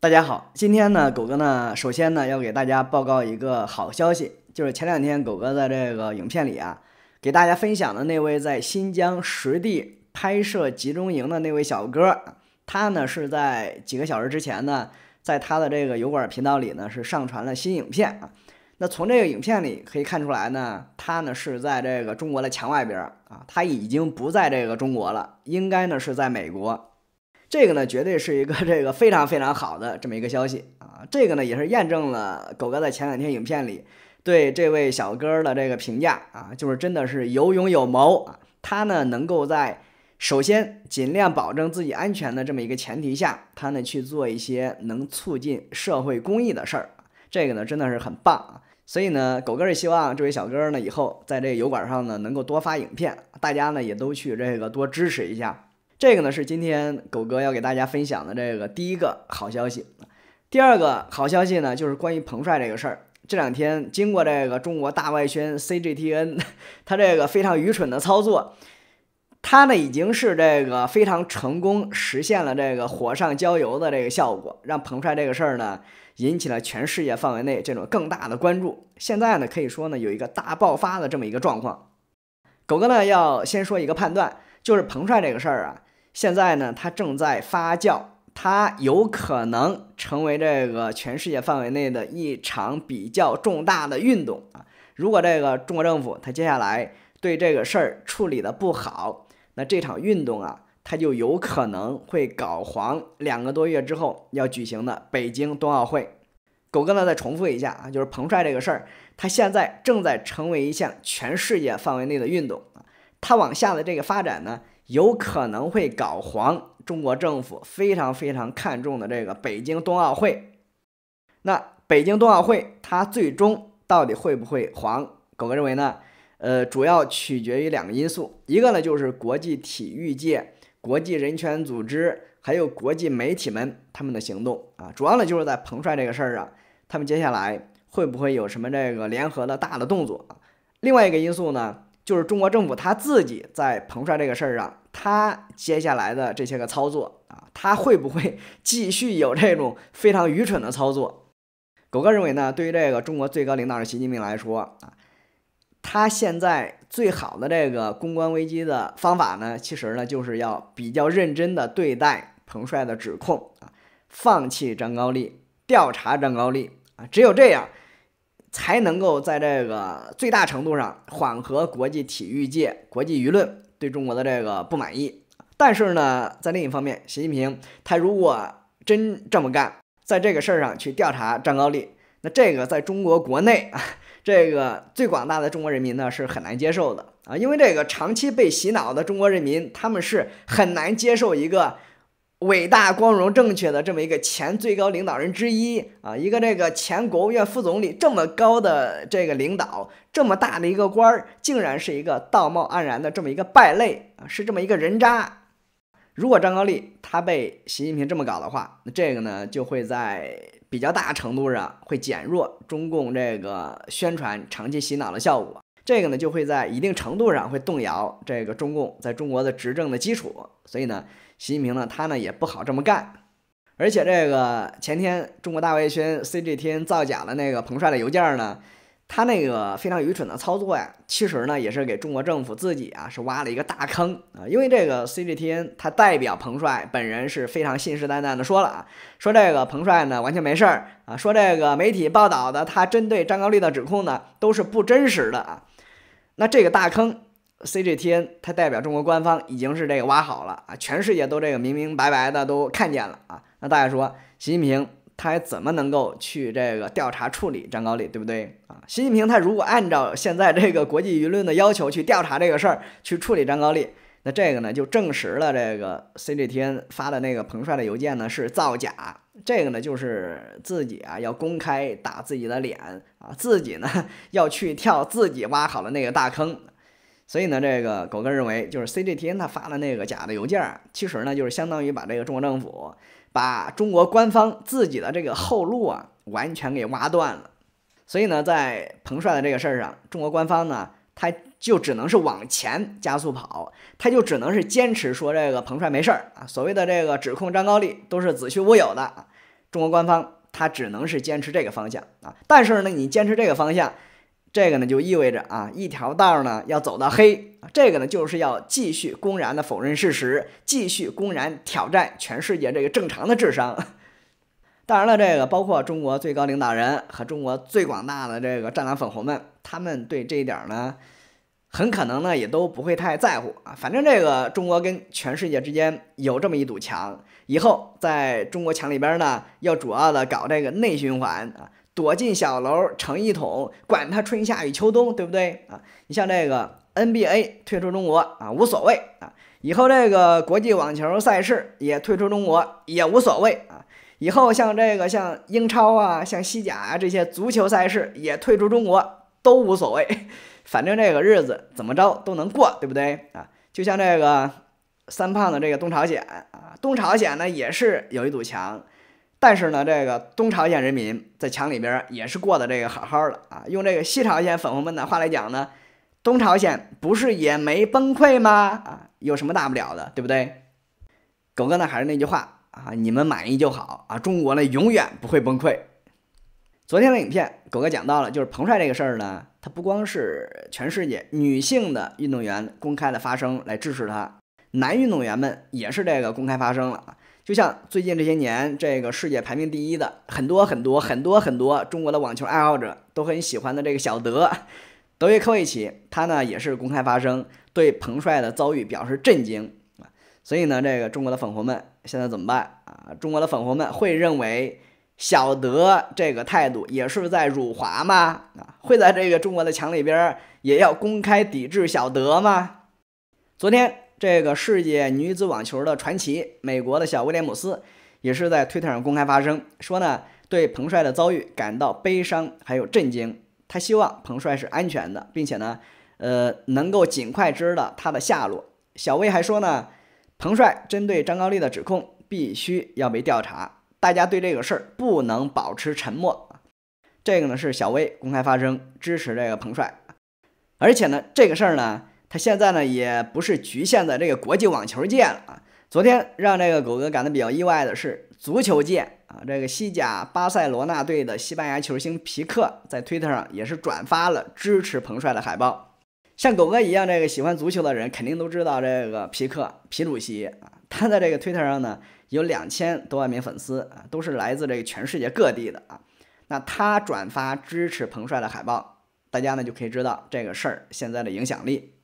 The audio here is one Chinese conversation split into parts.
大家好，今天呢，狗哥呢，首先呢，要给大家报告一个好消息，就是前两天狗哥在这个影片里啊，给大家分享的那位在新疆实地拍摄集中营的那位小哥。他呢是在几个小时之前呢，在他的这个油管频道里呢是上传了新影片啊。那从这个影片里可以看出来呢，他呢是在这个中国的墙外边啊，他已经不在这个中国了，应该呢是在美国。这个呢绝对是一个这个非常非常好的这么一个消息啊。这个呢也是验证了狗哥在前两天影片里对这位小哥的这个评价啊，就是真的是有勇有谋啊，他呢能够在。首先，尽量保证自己安全的这么一个前提下，他呢去做一些能促进社会公益的事儿，这个呢真的是很棒啊！所以呢，狗哥也希望这位小哥呢以后在这个油管上呢能够多发影片，大家呢也都去这个多支持一下。这个呢是今天狗哥要给大家分享的这个第一个好消息。第二个好消息呢，就是关于彭帅这个事儿。这两天经过这个中国大外宣 CGTN，他这个非常愚蠢的操作。他呢已经是这个非常成功实现了这个火上浇油的这个效果，让彭帅这个事儿呢引起了全世界范围内这种更大的关注。现在呢可以说呢有一个大爆发的这么一个状况。狗哥呢要先说一个判断，就是彭帅这个事儿啊，现在呢它正在发酵，它有可能成为这个全世界范围内的一场比较重大的运动啊。如果这个中国政府他接下来对这个事儿处理的不好，那这场运动啊，它就有可能会搞黄两个多月之后要举行的北京冬奥会。狗哥呢，再重复一下啊，就是彭帅这个事儿，他现在正在成为一项全世界范围内的运动。他往下的这个发展呢，有可能会搞黄中国政府非常非常看重的这个北京冬奥会。那北京冬奥会，它最终到底会不会黄？狗哥认为呢？呃，主要取决于两个因素，一个呢就是国际体育界、国际人权组织，还有国际媒体们他们的行动啊，主要呢就是在彭帅这个事儿上，他们接下来会不会有什么这个联合的大的动作啊？另外一个因素呢，就是中国政府他自己在彭帅这个事儿上，他接下来的这些个操作啊，他会不会 继续有这种非常愚蠢的操作？狗哥认为呢，对于这个中国最高领导人习近平来说啊。他现在最好的这个公关危机的方法呢，其实呢就是要比较认真的对待彭帅的指控啊，放弃张高丽，调查张高丽啊，只有这样才能够在这个最大程度上缓和国际体育界、国际舆论对中国的这个不满意。但是呢，在另一方面，习近平他如果真这么干，在这个事儿上去调查张高丽，那这个在中国国内啊。这个最广大的中国人民呢是很难接受的啊，因为这个长期被洗脑的中国人民，他们是很难接受一个伟大、光荣、正确的这么一个前最高领导人之一啊，一个这个前国务院副总理这么高的这个领导，这么大的一个官儿，竟然是一个道貌岸然的这么一个败类啊，是这么一个人渣。如果张高丽他被习近平这么搞的话，那这个呢就会在比较大程度上会减弱中共这个宣传长期洗脑的效果，这个呢就会在一定程度上会动摇这个中共在中国的执政的基础。所以呢，习近平呢他呢也不好这么干。而且这个前天中国大外宣 CGTN 造假了那个彭帅的邮件呢。他那个非常愚蠢的操作呀，其实呢也是给中国政府自己啊是挖了一个大坑啊，因为这个 CGTN 他代表彭帅本人是非常信誓旦旦的说了啊，说这个彭帅呢完全没事儿啊，说这个媒体报道的他针对张高丽的指控呢都是不真实的啊。那这个大坑 CGTN 它代表中国官方已经是这个挖好了啊，全世界都这个明明白白的都看见了啊。那大家说，习近平。他还怎么能够去这个调查处理张高丽，对不对啊？习近平他如果按照现在这个国际舆论的要求去调查这个事儿，去处理张高丽，那这个呢就证实了这个 c g t n 发的那个彭帅的邮件呢是造假。这个呢就是自己啊要公开打自己的脸啊，自己呢要去跳自己挖好了那个大坑。所以呢，这个狗哥认为就是 c g t n 他发的那个假的邮件，其实呢就是相当于把这个中国政府。把中国官方自己的这个后路啊，完全给挖断了。所以呢，在彭帅的这个事儿上，中国官方呢，他就只能是往前加速跑，他就只能是坚持说这个彭帅没事儿啊。所谓的这个指控张高丽都是子虚乌有的。中国官方他只能是坚持这个方向啊。但是呢，你坚持这个方向。这个呢就意味着啊，一条道呢要走到黑。这个呢就是要继续公然的否认事实，继续公然挑战全世界这个正常的智商。当然了，这个包括中国最高领导人和中国最广大的这个战狼粉红们，他们对这一点呢。很可能呢，也都不会太在乎啊。反正这个中国跟全世界之间有这么一堵墙，以后在中国墙里边呢，要主要的搞这个内循环啊，躲进小楼成一统，管它春夏与秋冬，对不对啊？你像这个 NBA 退出中国啊，无所谓啊。以后这个国际网球赛事也退出中国也无所谓啊。以后像这个像英超啊，像西甲啊这些足球赛事也退出中国都无所谓。反正这个日子怎么着都能过，对不对啊？就像这个三胖的这个东朝鲜啊，东朝鲜呢也是有一堵墙，但是呢，这个东朝鲜人民在墙里边也是过的这个好好的啊。用这个西朝鲜粉红们的话来讲呢，东朝鲜不是也没崩溃吗？啊，有什么大不了的，对不对？狗哥呢还是那句话啊，你们满意就好啊，中国呢永远不会崩溃。昨天的影片，狗哥讲到了，就是彭帅这个事儿呢，他不光是全世界女性的运动员公开的发声来支持他，男运动员们也是这个公开发声了。就像最近这些年，这个世界排名第一的很多很多很多很多中国的网球爱好者都很喜欢的这个小德，德约科维奇，他呢也是公开发声，对彭帅的遭遇表示震惊。所以呢，这个中国的粉红们现在怎么办啊？中国的粉红们会认为。小德这个态度也是在辱华吗？啊，会在这个中国的墙里边也要公开抵制小德吗？昨天，这个世界女子网球的传奇，美国的小威廉姆斯也是在推特上公开发声，说呢，对彭帅的遭遇感到悲伤还有震惊。他希望彭帅是安全的，并且呢，呃，能够尽快知道他的下落。小威还说呢，彭帅针对张高丽的指控必须要被调查。大家对这个事儿不能保持沉默，这个呢是小威公开发声支持这个彭帅，而且呢这个事儿呢，他现在呢也不是局限在这个国际网球界了啊。昨天让这个狗哥感到比较意外的是，足球界啊，这个西甲巴塞罗那队的西班牙球星皮克在推特上也是转发了支持彭帅的海报。像狗哥一样，这个喜欢足球的人肯定都知道这个皮克皮主席啊。他在这个推特上呢，有两千多万名粉丝啊，都是来自这个全世界各地的啊。那他转发支持彭帅的海报，大家呢就可以知道这个事儿现在的影响力。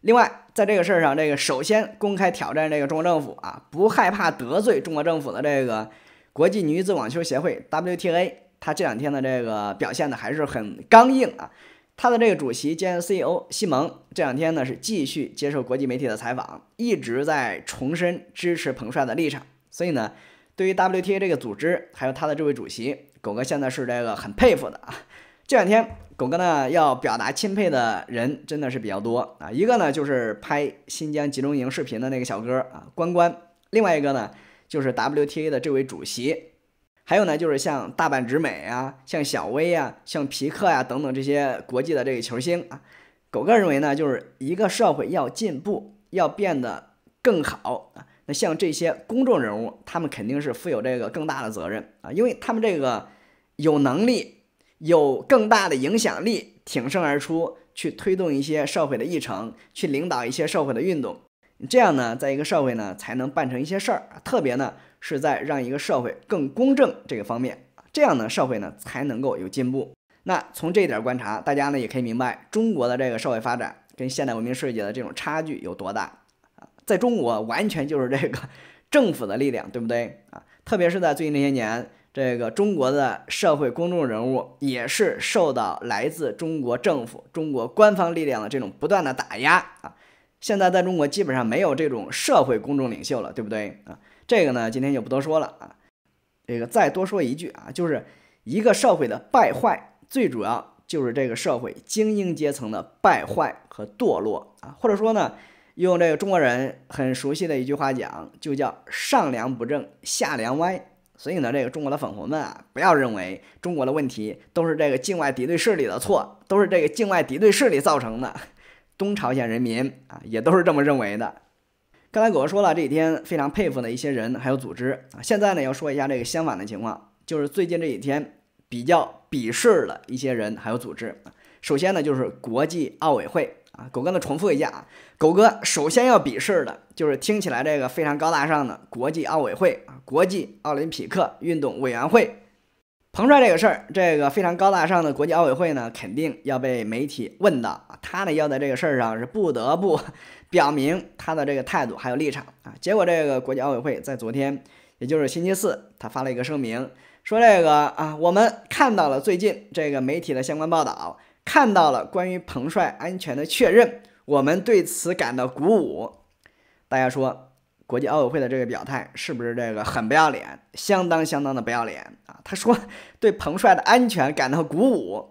另外，在这个事儿上，这个首先公开挑战这个中国政府啊，不害怕得罪中国政府的这个国际女子网球协会 WTA，他这两天的这个表现呢还是很刚硬啊。他的这个主席兼 CEO 西蒙这两天呢是继续接受国际媒体的采访，一直在重申支持彭帅的立场。所以呢，对于 WTA 这个组织，还有他的这位主席狗哥现在是这个很佩服的啊。这两天狗哥呢要表达钦佩的人真的是比较多啊，一个呢就是拍新疆集中营视频的那个小哥啊关关，另外一个呢就是 WTA 的这位主席。还有呢，就是像大阪直美啊，像小威啊，像皮克呀等等这些国际的这个球星啊，狗哥认为呢，就是一个社会要进步，要变得更好啊。那像这些公众人物，他们肯定是负有这个更大的责任啊，因为他们这个有能力，有更大的影响力，挺身而出，去推动一些社会的议程，去领导一些社会的运动。这样呢，在一个社会呢，才能办成一些事儿，特别呢。是在让一个社会更公正这个方面，这样的社会呢才能够有进步。那从这一点观察，大家呢也可以明白中国的这个社会发展跟现代文明世界的这种差距有多大啊！在中国完全就是这个 政府的力量，对不对啊？特别是在最近这些年，这个中国的社会公众人物也是受到来自中国政府、中国官方力量的这种不断的打压啊！现在在中国基本上没有这种社会公众领袖了，对不对啊？这个呢，今天就不多说了啊。这个再多说一句啊，就是一个社会的败坏，最主要就是这个社会精英阶层的败坏和堕落啊。或者说呢，用这个中国人很熟悉的一句话讲，就叫“上梁不正下梁歪”。所以呢，这个中国的粉红们啊，不要认为中国的问题都是这个境外敌对势力的错，都是这个境外敌对势力造成的。东朝鲜人民啊，也都是这么认为的。刚才狗哥说了这几天非常佩服的一些人还有组织啊，现在呢要说一下这个相反的情况，就是最近这几天比较鄙视的一些人还有组织。首先呢就是国际奥委会啊，狗哥呢重复一下啊，狗哥首先要鄙视的就是听起来这个非常高大上的国际奥委会啊，国际奥林匹克运动委员会。彭帅这个事儿，这个非常高大上的国际奥委会呢，肯定要被媒体问到，他呢要在这个事儿上是不得不 表明他的这个态度还有立场啊。结果，这个国际奥委会在昨天，也就是星期四，他发了一个声明，说这个啊，我们看到了最近这个媒体的相关报道，看到了关于彭帅安全的确认，我们对此感到鼓舞。大家说。国际奥委会的这个表态是不是这个很不要脸，相当相当的不要脸啊？他说对彭帅的安全感到鼓舞，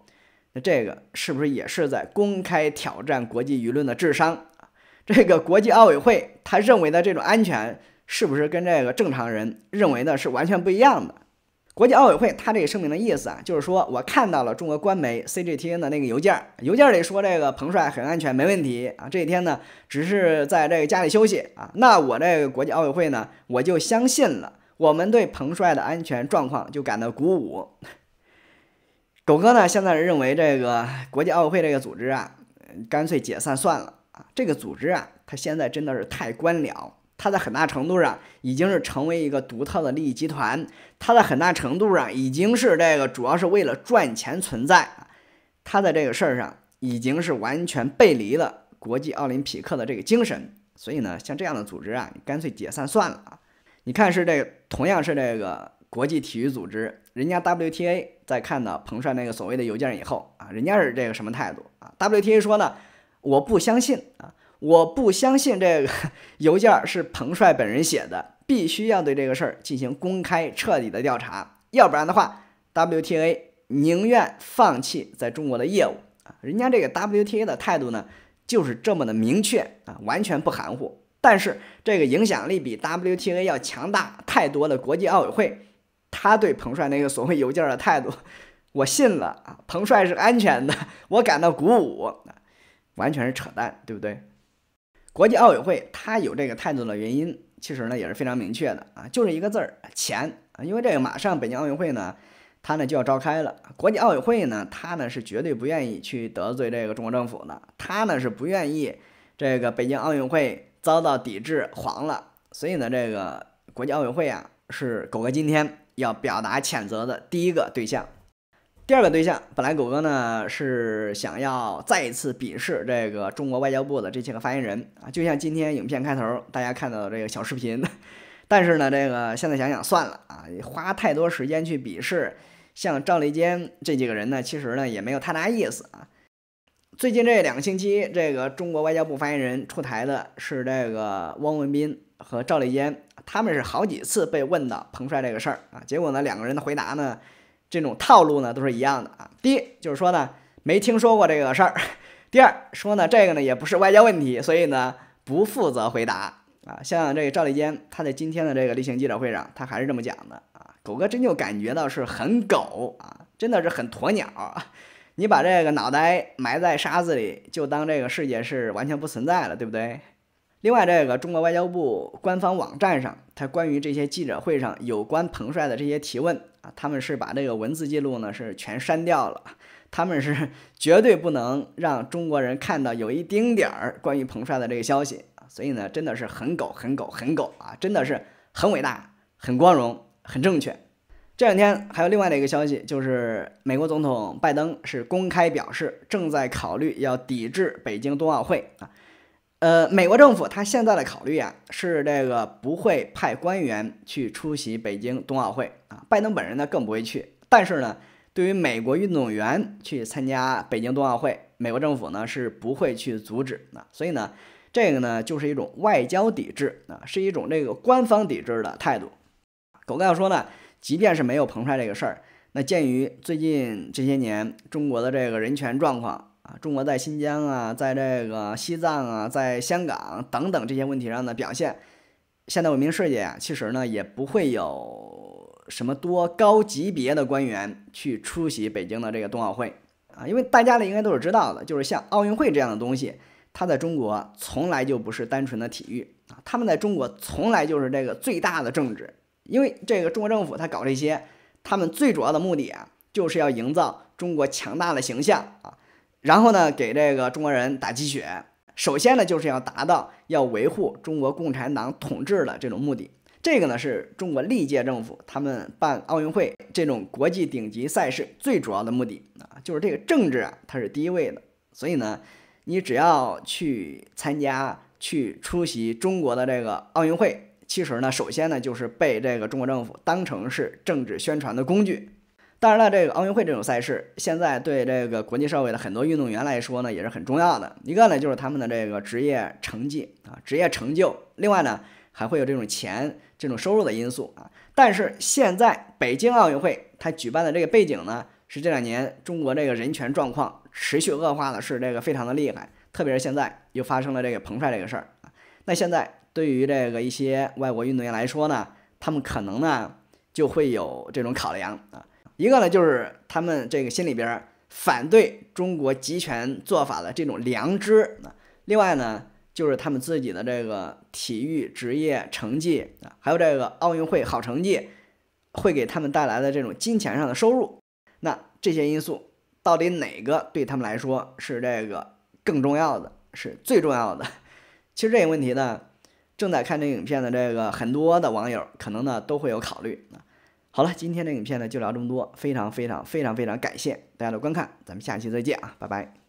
那这个是不是也是在公开挑战国际舆论的智商啊？这个国际奥委会他认为的这种安全，是不是跟这个正常人认为的是完全不一样的？国际奥委会他这个声明的意思啊，就是说我看到了中国官媒 CGTN 的那个邮件儿，邮件里说这个彭帅很安全，没问题啊。这几天呢，只是在这个家里休息啊。那我这个国际奥委会呢，我就相信了，我们对彭帅的安全状况就感到鼓舞。狗哥呢，现在认为这个国际奥委会这个组织啊，干脆解散算了啊。这个组织啊，他现在真的是太官僚。它在很大程度上已经是成为一个独特的利益集团，它在很大程度上已经是这个主要是为了赚钱存在，它在这个事儿上已经是完全背离了国际奥林匹克的这个精神，所以呢，像这样的组织啊，你干脆解散算了啊。你看是这个，同样是这个国际体育组织，人家 WTA 在看到彭帅那个所谓的邮件以后啊，人家是这个什么态度啊？WTA 说呢，我不相信啊。我不相信这个 邮件是彭帅本人写的，必须要对这个事儿进行公开彻底的调查，要不然的话，WTA 宁愿放弃在中国的业务。啊。人家这个 WTA 的态度呢，就是这么的明确啊，完全不含糊。但是这个影响力比 WTA 要强大太多的国际奥委会，他对彭帅那个所谓邮件的态度，我信了啊，彭帅是安全的，我感到鼓舞，完全是扯淡，对不对？国际奥委会，他有这个态度的原因，其实呢也是非常明确的啊，就是一个字儿钱啊。因为这个马上北京奥运会呢，他呢就要召开了，国际奥委会呢，他呢是绝对不愿意去得罪这个中国政府的，他呢是不愿意这个北京奥运会遭到抵制黄了，所以呢，这个国际奥委会啊，是狗哥今天要表达谴责的第一个对象。第二个对象，本来狗哥呢是想要再次鄙视这个中国外交部的这几个发言人啊，就像今天影片开头大家看到这个小视频，但是呢，这个现在想想算了啊，花太多时间去鄙视像赵立坚这几个人呢，其实呢也没有太大意思啊。最近这两个星期，这个中国外交部发言人出台的是这个汪文斌和赵立坚，他们是好几次被问到彭帅这个事儿啊，结果呢，两个人的回答呢。这种套路呢都是一样的啊。第一就是说呢没听说过这个事儿，第二说呢这个呢也不是外交问题，所以呢不负责回答啊。像这个赵立坚他在今天的这个例行记者会上，他还是这么讲的啊。狗哥真就感觉到是很狗啊，真的是很鸵鸟，你把这个脑袋埋在沙子里，就当这个世界是完全不存在了，对不对？另外这个中国外交部官方网站上，他关于这些记者会上有关彭帅的这些提问。他们是把这个文字记录呢是全删掉了，他们是 绝对不能让中国人看到有一丁点儿关于彭帅的这个消息，所以呢真的是很狗很狗很狗啊，真的是很伟大、很光荣、很正确。这两天还有另外的一个消息，就是美国总统拜登是公开表示正在考虑要抵制北京冬奥会啊。呃，美国政府他现在的考虑啊，是这个不会派官员去出席北京冬奥会啊，拜登本人呢更不会去。但是呢，对于美国运动员去参加北京冬奥会，美国政府呢是不会去阻止啊。所以呢，这个呢就是一种外交抵制啊，是一种这个官方抵制的态度。狗哥要说呢，即便是没有彭帅这个事儿，那鉴于最近这些年中国的这个人权状况。啊，中国在新疆啊，在这个西藏啊，在香港等等这些问题上的表现，现代文明世界。其实呢，也不会有什么多高级别的官员去出席北京的这个冬奥会啊，因为大家呢应该都是知道的，就是像奥运会这样的东西，它在中国从来就不是单纯的体育啊，他们在中国从来就是这个最大的政治，因为这个中国政府他搞这些，他们最主要的目的啊，就是要营造中国强大的形象啊。然后呢，给这个中国人打鸡血。首先呢，就是要达到要维护中国共产党统治的这种目的。这个呢，是中国历届政府他们办奥运会这种国际顶级赛事最主要的目的啊，就是这个政治啊，它是第一位的。所以呢，你只要去参加、去出席中国的这个奥运会，其实呢，首先呢，就是被这个中国政府当成是政治宣传的工具。当然了，这个奥运会这种赛事，现在对这个国际社会的很多运动员来说呢，也是很重要的。一个呢，就是他们的这个职业成绩啊，职业成就；另外呢，还会有这种钱、这种收入的因素啊。但是现在北京奥运会它举办的这个背景呢，是这两年中国这个人权状况持续恶化的是这个非常的厉害，特别是现在又发生了这个彭帅这个事儿啊。那现在对于这个一些外国运动员来说呢，他们可能呢就会有这种考量啊。一个呢，就是他们这个心里边反对中国集权做法的这种良知另外呢，就是他们自己的这个体育职业成绩啊，还有这个奥运会好成绩，会给他们带来的这种金钱上的收入。那这些因素到底哪个对他们来说是这个更重要的，是最重要的？其实这些问题呢，正在看这影片的这个很多的网友可能呢都会有考虑啊。好了，今天的影片呢就聊这么多，非常非常非常非常感谢大家的观看，咱们下期再见啊，拜拜。